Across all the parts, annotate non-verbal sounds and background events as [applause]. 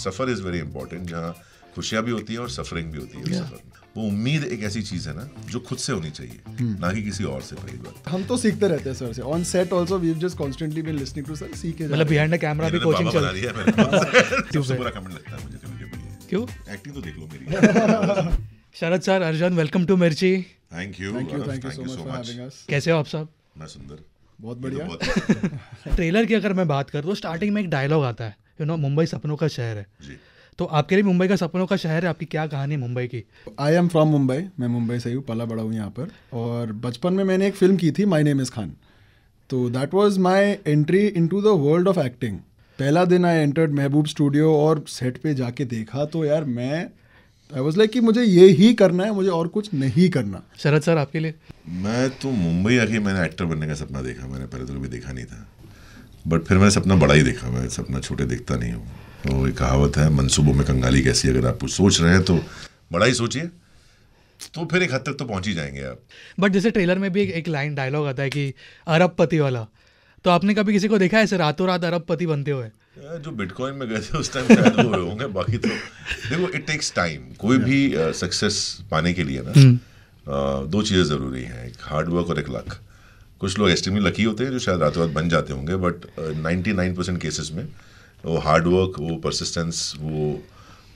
Suffer is very important जहाँ खुशियाँ भी होती है और सफरिंग भी होती है yeah. सफर वो उम्मीद एक ऐसी चीज़ है ना जो खुद से होनी चाहिए hmm. ना कि किसी और से पहली बार हम तो सीखते रहते हैं सर से on set also we have just constantly been listening to sir सीखे मतलब बिहाइंड द कैमरा भी कोचिंग चल रही है सबसे पूरा कमेंट लगता है मुझे कभी कभी क्यों एक्टिंग तो देख लो मेरी [laughs] Sharad sir Arjun welcome to Mirchi thank you thank you thank you so much कैसे हो आप सब मैं सुंदर बहुत तो बढ़िया ट्रेलर [laughs] की अगर मैं बात करूं तो स्टार्टिंग में एक डायलॉग आता है यू नो मुंबई सपनों का शहर है जी तो आपके लिए मुंबई का सपनों का शहर है आपकी क्या कहानी है मुंबई की आई एम फ्रॉम मुंबई मैं मुंबई से ही हूँ पला बड़ा हूँ यहाँ पर और बचपन में मैंने एक फिल्म की थी माई नेम इज़ खान तो that was my entry into the world of acting पहला दिन आई एंटर्ड महबूब स्टूडियो और सेट पे जाके देखा तो यार मैं आई वॉज लाइक कि मुझे ये ही करना है मुझे और कुछ नहीं करना शरद सर आपके लिए मैं तो मुंबई आके मैंने एक्टर बनने का सपना देखा मैंने पहले तो कभी देखा नहीं था बट फिर मैंने सपना बड़ा ही देखा मैं सपना छोटे देखता नहीं हूँ तो एक कहावत है मनसूबों में कंगाली कैसी अगर आप कुछ सोच रहे हैं तो बड़ा ही सोचिए तो फिर एक हद तक तो पहुंच ही जाएंगे आप बट जैसे ट्रेलर में भी एक, एक लाइन डायलॉग आता है कि अरबपति वाला तो आपने कभी किसी को देखा है ऐसे रातों रात अरबपति बनते हुए जो बिटकॉइन में गए थे उस टाइम शायद वो होंगे बाकी तो देखो इट टेक्स टाइम कोई भी सक्सेस पाने के लिए ना हम्म। दो चीज़ें ज़रूरी हैं एक हार्डवर्क और एक लक कुछ लोग एस्टिमेट लकी होते हैं जो शायद रातों रात बन जाते होंगे but ninety nine percent cases में वो हार्डवर्क वो परसिस्टेंस वो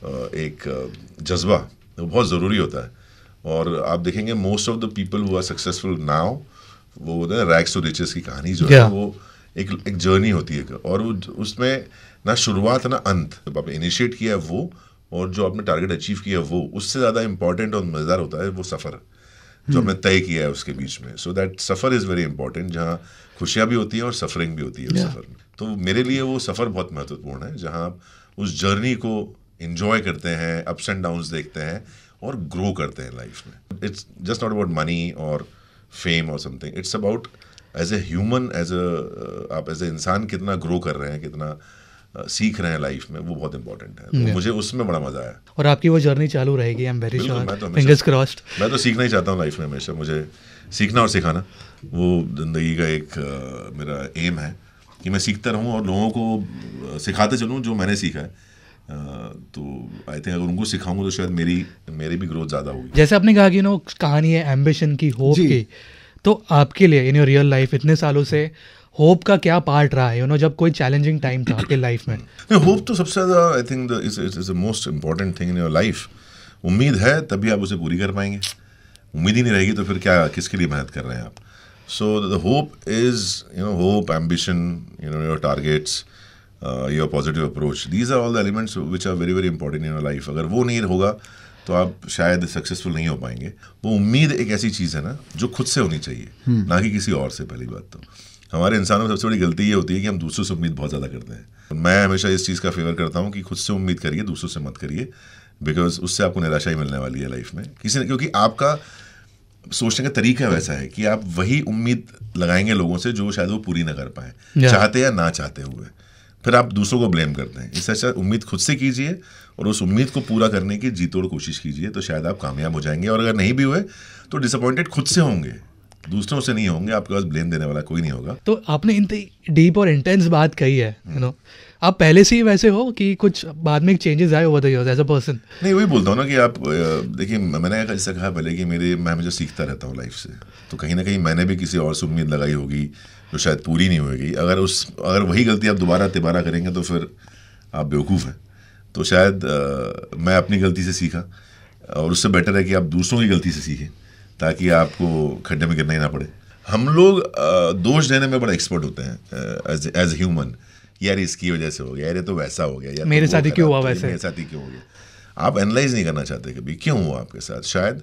uh, एक uh, जज्बा वो बहुत ज़रूरी होता है और आप देखेंगे मोस्ट ऑफ द पीपल वो आर सक्सेसफुल नाउ वो होता है रैक्स टू रिचेस की कहानी जो yeah. है वो एक एक जर्नी होती है और वो उसमें ना शुरुआत ना अंत जब आपने इनिशिएट किया है वो और जो आपने टारगेट अचीव किया है वो उससे ज़्यादा इंपॉर्टेंट और मज़ेदार होता है वो सफ़र जो hmm. हमने तय किया है उसके बीच में सो दैट सफ़र इज़ वेरी इंपॉर्टेंट जहाँ खुशियाँ भी होती हैं और सफरिंग भी होती है yeah. सफ़र में तो मेरे लिए वो सफ़र बहुत महत्वपूर्ण है जहाँ आप उस जर्नी को इन्जॉय करते हैं अप्स एंड डाउन देखते हैं और ग्रो करते हैं लाइफ में it's just not about money और फेम और something it's about as a human as uh आप एज ए इंसान कितना ग्रो कर रहे हैं कितना uh, सीख रहे हैं लाइफ में वो बहुत इंपॉर्टेंट है तो मुझे उसमें बड़ा मजा आया और आपकी वो जर्नी चालू रहेगी I am very sure fingers crossed मैं तो सीखना ही चाहता हूँ लाइफ में हमेशा मुझे सीखना और सिखाना वो जिंदगी का एक मेरा एम है कि मैं सीखता रहूँ और लोगों को सिखाते चलूँ जो मैंने सीखा है तो आई थिंक अगर उनको सिखाऊंगा तो शायद मेरी मेरी भी ग्रोथ ज़्यादा होगी जैसे आपने कहा कि नो कहानी है एम्बिशन की होप की तो आपके लिए इन योर रियल लाइफ इतने सालों से होप का क्या पार्ट रहा है यू नो जब कोई चैलेंजिंग टाइम था आपके लाइफ में [clears throat] होप तो सबसे ज़्यादा I think is the most important thing in your life उम्मीद है तभी आप उसे पूरी कर पाएंगे उम्मीद ही नहीं रहेगी तो फिर क्या किसके लिए मेहनत कर रहे हैं आप so the hope is you know hope ambition you know your targets your positive approach these are all the elements which are very very important in your life अगर वो नहीं होगा तो आप शायद सक्सेसफुल नहीं हो पाएंगे वो उम्मीद एक ऐसी चीज़ है ना जो खुद से होनी चाहिए hmm. ना कि किसी और से पहली बात तो हमारे इंसानों में सबसे बड़ी गलती ये होती है कि हम दूसरों से उम्मीद बहुत ज़्यादा करते हैं मैं हमेशा इस चीज़ का फेवर करता हूँ कि खुद से उम्मीद करिए दूसरों से मत करिए बिकॉज उससे आपको निराशा ही मिलने वाली है लाइफ में किसी ने क्योंकि आपका सोचने का तरीका वैसा है कि आप वही उम्मीद लगाएंगे लोगों से जो शायद वो पूरी ना कर पाए चाहते या ना चाहते हुए फिर आप दूसरों को ब्लेम करते हैं इससे अच्छा उम्मीद खुद से कीजिए और उस उम्मीद को पूरा करने की जीतोड़ कोशिश कीजिए तो शायद आप कामयाब हो जाएंगे और अगर नहीं भी हुए तो डिसअपॉइंटेड खुद से होंगे दूसरों से नहीं होंगे आपके पास ब्लेम देने वाला कोई नहीं होगा तो आपने इतनी डीप और इंटेंस बात कही है यू हम्म। नो आप पहले से ही वैसे हो कि कुछ बाद में चेंजेस आए over the years as a person नहीं वही बोलता हूँ ना कि आप देखिए मैंने ऐसा कहा पहले कि मेरे मैं हमेशा सीखता रहता हूँ लाइफ से तो कहीं ना कहीं मैंने भी किसी और से उम्मीद लगाई होगी जो शायद पूरी नहीं होगी अगर उस अगर वही गलती आप दोबारा तिबारा करेंगे तो फिर आप बेवकूफ़ हैं तो शायद आ, मैं अपनी गलती से सीखा और उससे बेटर है कि आप दूसरों की गलती से सीखें ताकि आपको खड्डे में गिरना ही ना पड़े हम लोग दोष देने में बड़ा एक्सपर्ट होते हैं एज ह्यूमन यार इसकी वजह से हो गया यार ये तो वैसा हो गया यार मेरे तो साथ ही क्यों हुआ वैसे मेरे साथ ही क्यों हो गया आप एनालाइज नहीं करना चाहते कभी क्यों हुआ आपके साथ शायद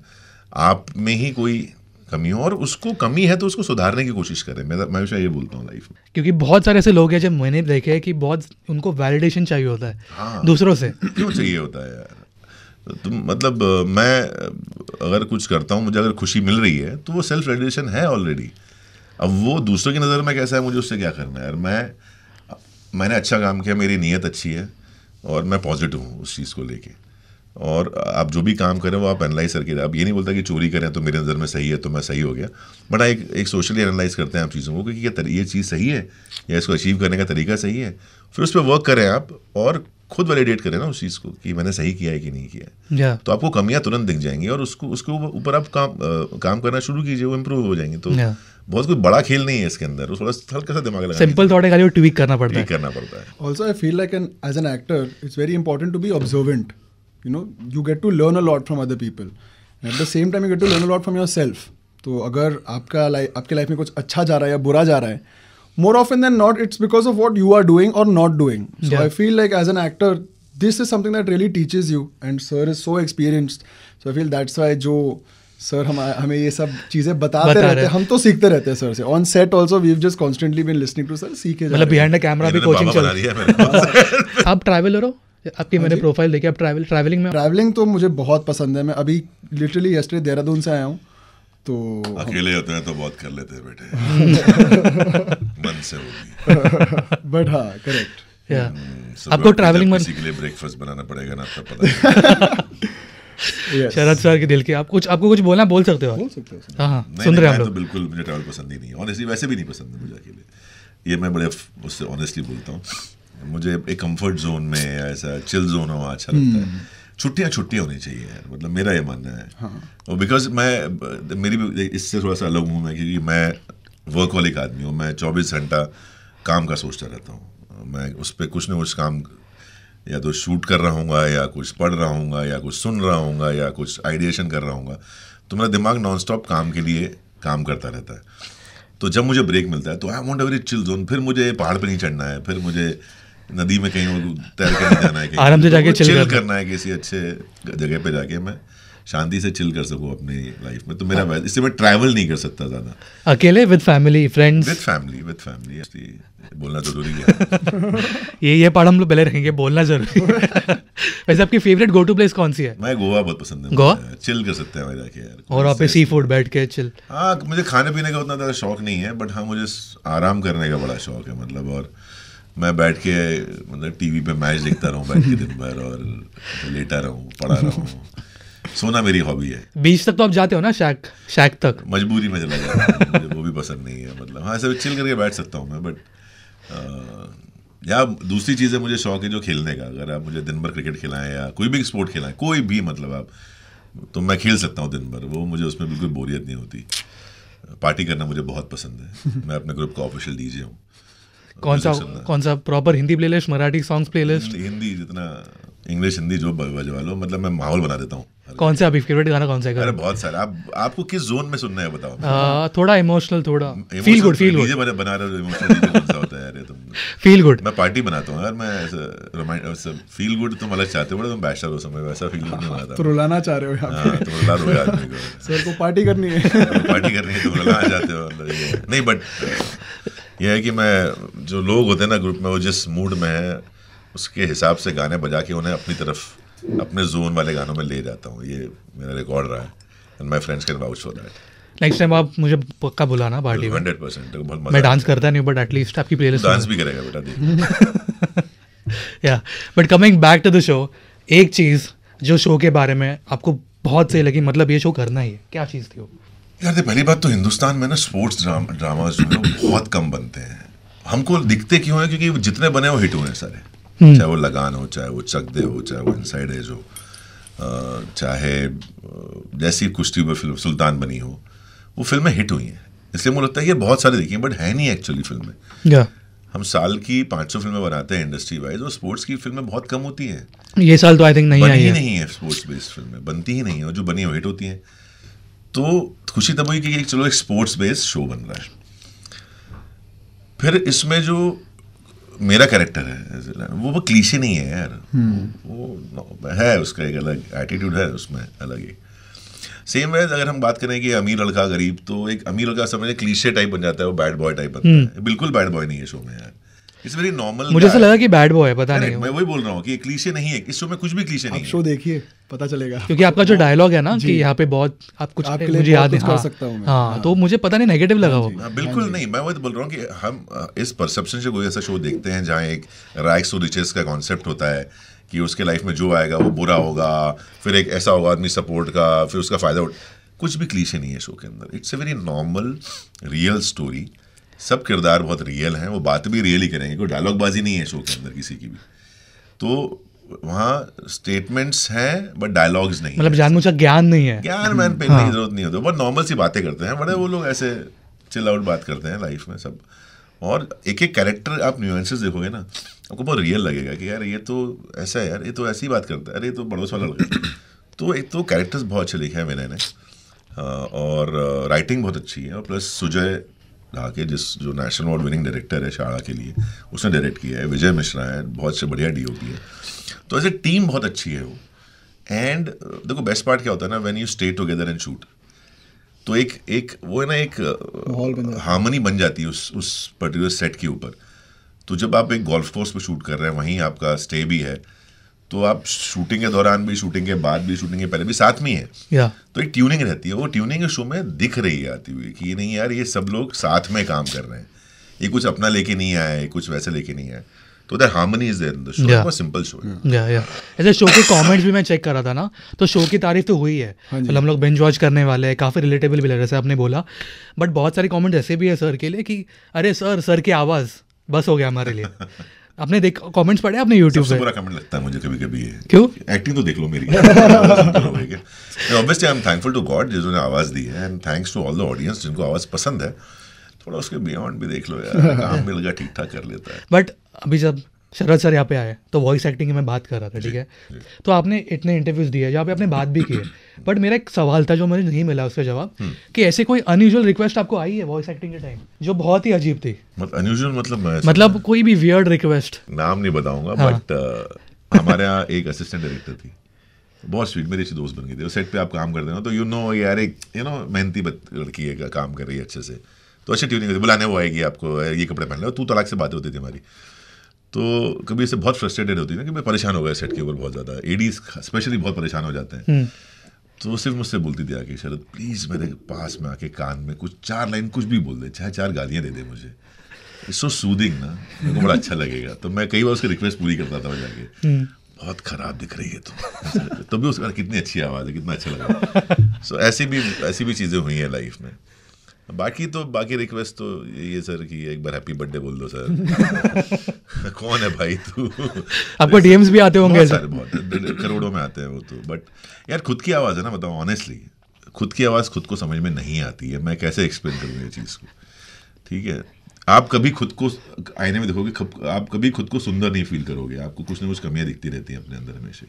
आप में ही कोई कमी हो और उसको कमी है तो उसको सुधारने की कोशिश करें मैं मैं हमेशा ये बोलता हूँ लाइफ में क्योंकि बहुत सारे ऐसे लोग हैं जब मैंने देखे हैं कि बहुत उनको वैलिडेशन चाहिए होता है हाँ, दूसरों से क्यों चाहिए होता है यार तो मतलब मैं अगर कुछ करता हूँ मुझे अगर खुशी मिल रही है तो वो सेल्फ रेडिएशन है ऑलरेडी अब वो दूसरों की नज़र में कैसा है मुझे उससे क्या करना है और मैं मैंने अच्छा काम किया मेरी नीयत अच्छी है और मैं पॉजिटिव हूँ उस चीज़ को लेके और आप जो भी काम करें वो आप एनालाइज करके आप ये नहीं बोलता कि चोरी करें तो मेरी नज़र में सही है तो मैं सही हो गया बट एक एक सोशली एनालाइज करते हैं आप चीज़ों को कि ये चीज़ सही है या इसको अचीव करने का तरीका सही है फिर उस पर वर्क करें आप और खुद वैलिडेट करें ना उस चीज़ को कि मैंने सही किया है कि नहीं किया yeah. तो आपको कमियां तुरंत दिख जाएंगी और उसको उसके ऊपर आप काम आ, काम करना शुरू कीजिए वो इम्प्रूव हो जाएंगे तो yeah. बहुत कुछ बड़ा खेल नहीं है इसके अंदर थोड़ा हल्का सा दिमाग लगा सिंपल थॉट खाली ट्वीक करना पड़ता है करना पड़ता है also I feel like an as an actor it's very important to be observant you know you get to learn a lot from other people at the same time you get to learn a lot from yourself तो अगर आपका life आपके life में कुछ अच्छा जा रहा है या बुरा जा रहा है more often than not it's because of what you are doing or not doing so yeah. i feel like as an actor this is something that really teaches you and sir is so experienced so i feel that's why joe sir हम हमें ये सब चीजें बताते बता रहते हैं हम तो सीखते रहते हैं सर से on set also we have just constantly been listening to sir सीखे मतलब बिहाइंड द कैमरा भी कोचिंग चल हाँ [laughs] रही हाँ है आप ट्रैवलर हो आपकी मैंने प्रोफाइल देखी आप ट्रैवल ट्रैवलिंग में ट्रैवलिंग तो मुझे बहुत पसंद है मैं अभी लिटरली यस्टरडे देहरादून से आया हूँ तो अकेले होते हैं तो बहुत कर लेते हैं बेटे [laughs] मन से होगी बट हाँ करेक्ट हम्म, आपको ट्रैवलिंग मन के लिए ब्रेकफास्ट बनाना पड़ेगा ना आपका शरद सर के दिल के आप कुछ आपको कुछ बोलना बोल सकते हो बोल सकते हो हाँ, हाँ सुन रहे हैं तो बिल्कुल मुझे ट्रैवल पसंद ही नहीं है ऑनेस्टली वैसे भी नहीं पसंद है मुझे अकेले ये मैं बड़े उससे ऑनेस्टली बोलता हूँ मुझे एक कंफर्ट जोन में ऐसा चिल जोन हो अच्छा लगता है हम्म। छुट्टियाँ छुट्टी होनी चाहिए यार मतलब मेरा ये मानना है हाँ। बिकॉज मैं मेरी भी इससे थोड़ा सा अलग हूँ मैं क्योंकि मैं वर्क वाले का आदमी हूँ मैं चौबीस घंटा काम का सोचता रहता हूँ मैं उस पर कुछ ना कुछ काम या तो शूट कर रहा हूँ या कुछ पढ़ रहा हूँ या कुछ सुन रहा हूँ या कुछ आइडिएशन कर रहा हूँ तो मेरा दिमाग नॉन स्टॉप काम के लिए काम करता रहता है तो जब मुझे ब्रेक मिलता है तो I want a very chill zone फिर मुझे पहाड़ पर नहीं चढ़ना है फिर मुझे नदी में कहीं तैर के नहीं जाना है कहीं [laughs] आराम से जाके चिल तो करना है किसी अच्छे जगह पे जाके मैं शांति से चिल कर सकूँ अपनी लाइफ में तो मेरा हाँ। इससे मैं ट्रैवल नहीं कर सकता ज़्यादा अकेले with family friends with family with family बोलना जरूरी है [laughs] ये ये पार्ट हम लोग पहले रखेंगे बोलना जरूरी है [laughs] वैसे आपकी फेवरेट गो टू प्लेस कौन सी है मैं गोवा बहुत पसंद है गोवा चिल कर सकते हैं जाके यार और आप सी फूड बैठ के चिल हाँ मुझे खाने पीने का उतना ज़्यादा शौक नहीं है बट हाँ मुझे आराम करने का बड़ा शौक है मतलब और मैं बैठ के मतलब टीवी पे मैच देखता रहूँ बैठ के दिन भर और लेटा रहूँ पढ़ा रहूँ सोना मेरी हॉबी है बीच तक तो आप जाते हो ना शैक शैक तक मजबूरी में चला जाता हूँ वो भी पसंद नहीं है मतलब हाँ सब चिल करके बैठ सकता हूँ मैं बट या दूसरी चीज़ है मुझे शौक है जो खेलने का अगर आप मुझे दिन भर क्रिकेट खिलाएं या कोई भी स्पोर्ट खिलाएं कोई भी मतलब आप तो मैं खेल सकता हूँ दिन भर वो मुझे उसमें बिल्कुल बोरियत नहीं होती पार्टी करना मुझे बहुत पसंद है मैं अपने ग्रुप का ऑफिशियल डीजे हूँ कौन सा कौन सा proper Hindi playlist Marathi songs hmm, playlist Hindi जितना इंग्लिश हिंदी जो बजवा लो मतलब मैं माहौल बना देता हूँ कौन सा अभी फेवरेट गाना कौन सा है अरे बहुत सारा आप आपको किस जोन में सुनना है बताओ आ, थोड़ा इमोशनल थोड़ा फील गुड फील गुड बने बना रहे हो इमोशनल कौन सा होता है अरे तुम फील गुड मैं पार्टी बनाता हूँ यार मैं रोमांटिक फील गुड तुम अलग चाहते हो तुम बैचलर हो समय वैसा फील गुड नहीं बनाता तो रुलाना चाह रहे हो यहां पे हाँ, तो रुला रहे हो यार सर को पार्टी करनी है पार्टी [laughs] करनी है तुम रुलाना चाहते हो नहीं बट यह है कि मैं जो लोग होते हैं ना ग्रुप में वो जिस मूड में है उसके हिसाब से गाने बजा के उन्हें अपनी तरफ अपने जोन वाले गानों में ले जाता हूँ ये मेरा रिकॉर्ड रहा है and my friends can vouch for that next time आप मुझे पक्का बुलाना पार्टी हंड्रेड परसेंट मैं डांस करता नहीं बट एटलीस्ट आपकी प्लेलिस्ट डांस भी करेगा बेटा दी या but coming back to the show एक चीज़ जो शो के बारे में आपको बहुत सही लगी मतलब ये शो करना ही है क्या चीज़ थी वो यार दे पहली बात तो हिंदुस्तान में ना स्पोर्ट्स ड्रामा जो है बहुत कम बनते हैं हमको दिखते क्यों है क्योंकि जितने बने वो हिट हुए हैं सारे हम्म। चाहे वो लगान हो चाहे वो चक दे हो चाहे वो इनसाइड एज हो चाहे जैसी कुश्ती में फिल्म सुल्तान बनी हो वो फिल्में हिट हुई हैं इसलिए मुझे लगता है ये बहुत सारे देखी बट है नहीं एक्चुअली फिल्में हम साल की 500 फिल्में बनाते हैं इंडस्ट्री वाइज और स्पोर्ट्स की फिल्में बहुत कम होती हैं ये साल तो आई थिंक नहीं बनी ही नहीं है स्पोर्ट्स बेस्ड फिल्में बनती ही नहीं है जो बनी वो हिट होती हैं तो खुशी तब हुई कि चलो एक स्पोर्ट्स बेस्ड शो बन रहा है फिर इसमें जो मेरा कैरेक्टर है वो वो क्लीसी नहीं है यार हम्म। वो है उसका एक अलग एटीट्यूड है उसमें अलग ही सेम वेज अगर हम बात करें कि अमीर लड़का गरीब तो एक अमीर लड़का समझे क्लीसे टाइप बन जाता है वो बैड बॉय टाइप बनता है हम्म। बिल्कुल बैड बॉय नहीं है शो में यार इट्स वेरी नॉर्मल मुझे ऐसा लगा कि बैड बॉय है पता नहीं मैं वही बोल रहा हूँ कि क्लीशे नहीं है इस शो में कुछ भी क्लीशे नहीं शो देखिए पता चलेगा क्योंकि आपका जो डायलॉग हाँ। है ना कि यहाँ पे बहुत आप कुछ मुझे याद कर हाँ। सकता हूँ हाँ, हाँ तो मुझे पता नहीं नेगेटिव लगा वो बिल्कुल नहीं मैं वही बोल रहा हूँ कि हम इस परसेप्शन से कोई ऐसा शो देखते हैं जहाँ एक रैक्स और रिचेस का कॉन्सेप्ट होता है कि उसके लाइफ में जो आएगा वो बुरा होगा फिर एक ऐसा होगा आदमी सपोर्ट का फिर उसका फायदा कुछ भी क्लीशे नहीं है शो के अंदर it's a very normal real story सब किरदार बहुत रियल हैं वो बात भी रियल ही करेंगे कोई डायलॉगबाजी नहीं है शो के अंदर किसी की भी तो वहाँ स्टेटमेंट्स हैं बट डायलॉग्स नहीं मतलब जानबूझकर ज्ञान नहीं है ज्ञान मैन हम्म। पे हाँ। जरूरत नहीं होती बहुत नॉर्मल सी बातें करते हैं बड़े वो लोग ऐसे चिल आउट बात करते हैं लाइफ में सब और एक एक कैरेक्टर आप न्यूएंसेस देखोगे ना आपको बहुत रियल लगेगा कि यार ये तो ऐसा है यार ये तो ऐसी ही बात करता है अरे ये तो बड़ोस वाला है तो एक तो कैरेक्टर्स बहुत अच्छे लिखे हैं मैंने हाँ, और राइटिंग बहुत अच्छी है और प्लस सुजय के जिस जो नेशनल अवार्ड विनिंग डायरेक्टर है शाड़ा के लिए उसने डायरेक्ट किया है विजय मिश्रा है बहुत से बढ़िया डी है तो ऐसे टीम बहुत अच्छी है वो एंड देखो बेस्ट पार्ट क्या होता है ना when you stay together and shoot तो एक एक वो है ना एक हार्मनी बन जाती है उस उस पर्टिकुलर सेट के ऊपर तो जब आप एक गोल्फ कोर्स पर शूट कर रहे हैं वहीं आपका स्टे भी है तो आप शूटिंग के दौरान भी शूटिंग के बाद भी शूटिंग के पहले भी साथ में है या। तो एक ट्यूनिंग रहती है वो ट्यूनिंग शो में दिख रही है आती हुई कि नहीं यार ये सब लोग साथ में काम कर रहे हैं ये कुछ अपना लेके नहीं आया है कुछ वैसे लेके नहीं आया तो that harmony is there in the show simple show या या ऐसे शो के कमेंट्स भी मैं चेक कर रहा था ना तो शो की तारीफ तो हुई है हाँ मतलब हम लोग बेंच वॉच करने वाले हैं काफ़ी रिलेटेबल भी लग रहा है आपने बोला बट बहुत सारे कमेंट्स ऐसे भी है सर के लिए कि अरे सर सर की आवाज़ बस हो गया हमारे लिए [laughs] आपने देख कमेंट्स पढ़े आपने YouTube पे बुरा कमेंट लगता है मुझे कभी कभी ये क्यों एक्टिंग तो देख लो मेरी obviously I am thankful to God जिन्होंने आवाज़ दी है and thanks to all the audience जिनको आवाज़ पसंद है थोड़ा उसके बियॉन्ड भी देख लो यार काम मिल गया ठीक ठाक कर लेता है बट अभी जब शरद सर यहाँ पे आए तो वॉइस एक्टिंग की मैं बात कर रहा था ठीक है तो आपने इतने इंटरव्यूज़ दिए जहाँ पे आपने बात भी की है बट मेरा एक सवाल था जो मुझे नहीं मिला उसका जवाब हम्म। कि ऐसे कोई अनयूजल रिक्वेस्ट आपको आई है वॉइस एक्टिंग के टाइम जो बहुत ही अजीब थी अनयूजल मतलब मतलब कोई भी वियर्ड रिक्वेस्ट नाम नहीं बताऊंगा बट हाँ। uh, हमारे यहाँ एक असिस्टेंट डायरेक्टर थी बहुत स्वीट मेरी अच्छी दोस्त बन गई थी सेट पे आप काम करते हो तो यू नो यार एक यू नो मेहनती लड़की है का, काम कर रही है अच्छे से तो अच्छी ट्यूनिंग करती बुलाने वो आएगी आपको ये कपड़े पहन लो तू तलाक से बातें होती थी हमारी तो कभी इससे बहुत फ्रस्ट्रेटेड होती है ना कि मैं परेशान हो गया सेट के ऊपर बहुत ज़्यादा एडीज स्पेशली बहुत परेशान हो जाते हैं हम्म। तो वो सिर्फ मुझसे बोलती थी आके शरद प्लीज़ मेरे पास में आके कान में कुछ चार लाइन कुछ भी बोल दे चाहे चार गालियाँ दे दे मुझे सो सूदिंग ना मेरे को बड़ा अच्छा लगेगा तो मैं कई बार उसकी रिक्वेस्ट पूरी करता था जाके हम्म। बहुत खराब दिख रही है तुम [laughs] तो भी उसका कितनी अच्छी आवाज़ है कितना अच्छा लगा सो ऐसी भी ऐसी भी चीज़ें हुई हैं लाइफ में बाकी तो बाकी रिक्वेस्ट तो ये सर कि एक बार हैप्पी बर्थडे बोल दो सर [laughs] कौन है भाई तू आपको डीएम्स भी आते होंगे सर बहुत करोड़ों में आते हैं वो तो बट यार खुद की आवाज़ है ना बताओ ऑनेस्टली खुद की आवाज़ खुद को समझ में नहीं आती है मैं कैसे एक्सप्लेन करूँ ये चीज़ को ठीक है आप कभी खुद को आईने में देखोगे आप कभी खुद को सुंदर नहीं फील करोगे आपको कुछ ना कुछ कमियाँ दिखती रहती हैं अपने अंदर हमेशा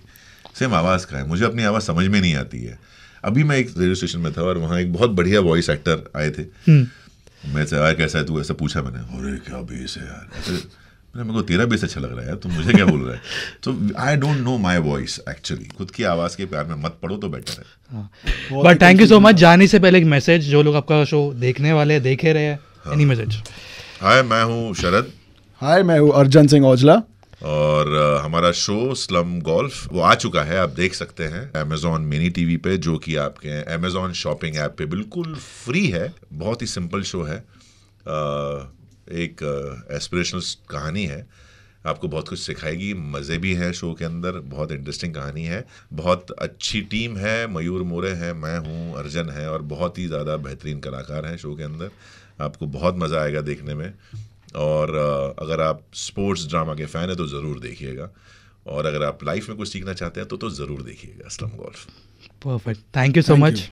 सेम आवाज़ का है मुझे अपनी आवाज़ समझ में नहीं आती है अभी मैं एक रेलवे स्टेशन में था और वहाँ एक बहुत बढ़िया वॉइस एक्टर आए थे हम्म। मैं यार कैसा है तू ऐसा पूछा मैंने अरे क्या बेस है यार मैंने मेरे को तेरा बेस अच्छा लग रहा है यार तुम मुझे क्या बोल रहा है [laughs] तो I don't know my voice actually खुद की आवाज़ के प्यार में मत पढ़ो तो बेटर है but thank you so much जाने से पहले एक मैसेज जो लोग आपका शो देखने वाले देखे रहे हैं एनी मैसेज हाय मैं हूँ शरद हाय मैं हूँ अर्जन सिंह औजला और हमारा शो स्लम गोल्फ वो आ चुका है आप देख सकते हैं अमेजोन मिनी टीवी पे जो कि आपके अमेजोन शॉपिंग ऐप पे बिल्कुल फ्री है बहुत ही सिंपल शो है एक एस्पिरेशनल कहानी है आपको बहुत कुछ सिखाएगी मज़े भी हैं शो के अंदर बहुत इंटरेस्टिंग कहानी है बहुत अच्छी टीम है मयूर मोरे हैं मैं हूँ अर्जन है और बहुत ही ज़्यादा बेहतरीन कलाकार हैं शो के अंदर आपको बहुत मज़ा आएगा देखने में और अगर आप स्पोर्ट्स ड्रामा के फ़ैन हैं तो ज़रूर देखिएगा और अगर आप लाइफ में कुछ सीखना चाहते हैं तो तो ज़रूर देखिएगा Aslam golf perfect thank you so much